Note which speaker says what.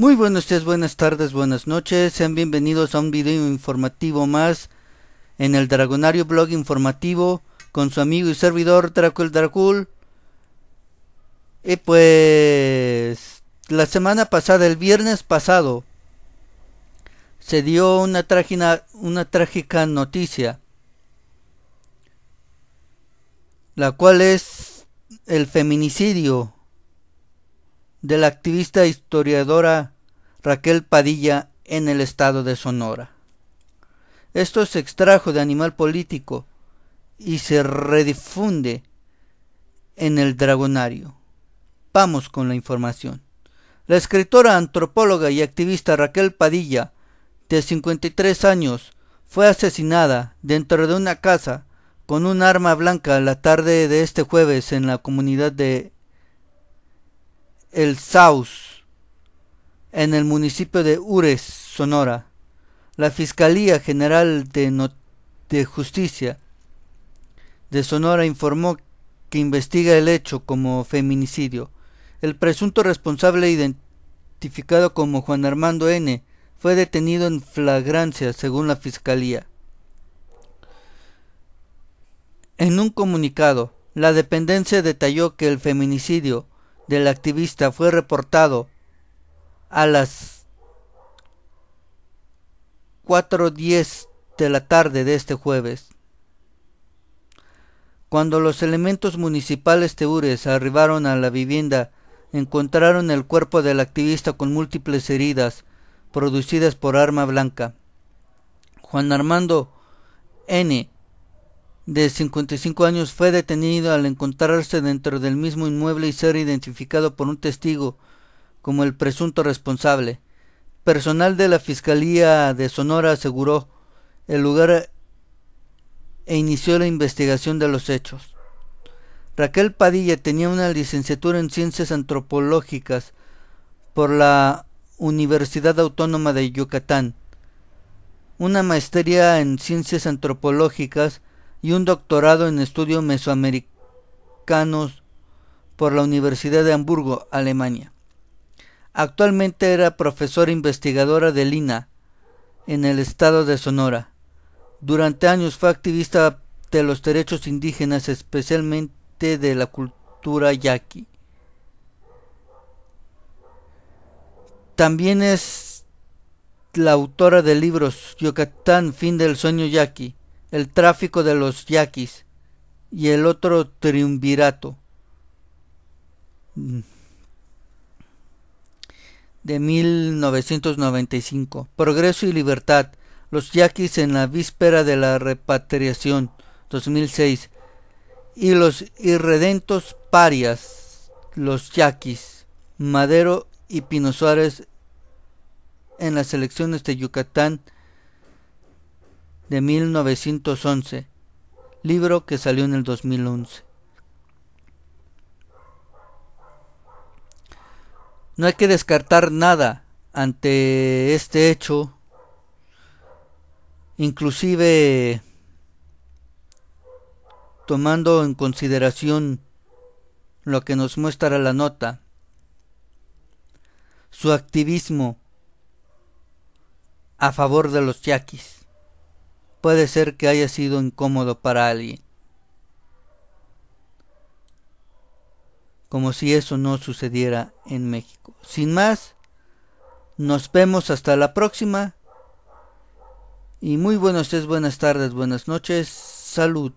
Speaker 1: Muy buenos días, buenas tardes, buenas noches. Sean bienvenidos a un video informativo más en el Dragonario Blog Informativo con su amigo y servidor Dracul Dracul. Y pues la semana pasada, el viernes pasado, se dio una, una trágica noticia, la cual es el feminicidio de la activista e historiadora Raquel Padilla en el estado de Sonora. Esto se extrajo de Animal Político y se redifunde en el Dragonario. Vamos con la información. La escritora, antropóloga y activista Raquel Padilla, de 53 años, fue asesinada dentro de una casa con un arma blanca la tarde de este jueves en la comunidad de el Saus, en el municipio de Ures, Sonora. La Fiscalía General de, de Justicia de Sonora informó que investiga el hecho como feminicidio. El presunto responsable identificado como Juan Armando N. fue detenido en flagrancia, según la Fiscalía. En un comunicado, la dependencia detalló que el feminicidio del activista fue reportado a las 4.10 de la tarde de este jueves. Cuando los elementos municipales teures arribaron a la vivienda, encontraron el cuerpo del activista con múltiples heridas producidas por arma blanca. Juan Armando N de 55 años fue detenido al encontrarse dentro del mismo inmueble y ser identificado por un testigo como el presunto responsable. Personal de la Fiscalía de Sonora aseguró el lugar e inició la investigación de los hechos. Raquel Padilla tenía una licenciatura en Ciencias Antropológicas por la Universidad Autónoma de Yucatán, una maestría en Ciencias Antropológicas y un doctorado en estudios mesoamericanos por la Universidad de Hamburgo, Alemania. Actualmente era profesora investigadora de Lina en el estado de Sonora. Durante años fue activista de los derechos indígenas, especialmente de la cultura yaqui. También es la autora de libros Yucatán, fin del sueño yaqui, el tráfico de los yaquis y el otro triunvirato mm. de 1995. Progreso y libertad. Los yaquis en la víspera de la repatriación 2006 y los irredentos parias, los yaquis, Madero y Pino Suárez en las elecciones de Yucatán de 1911, libro que salió en el 2011. No hay que descartar nada ante este hecho, inclusive tomando en consideración lo que nos muestra la nota, su activismo a favor de los yaquis puede ser que haya sido incómodo para alguien. Como si eso no sucediera en México. Sin más, nos vemos hasta la próxima. Y muy buenos días, buenas tardes, buenas noches. Salud.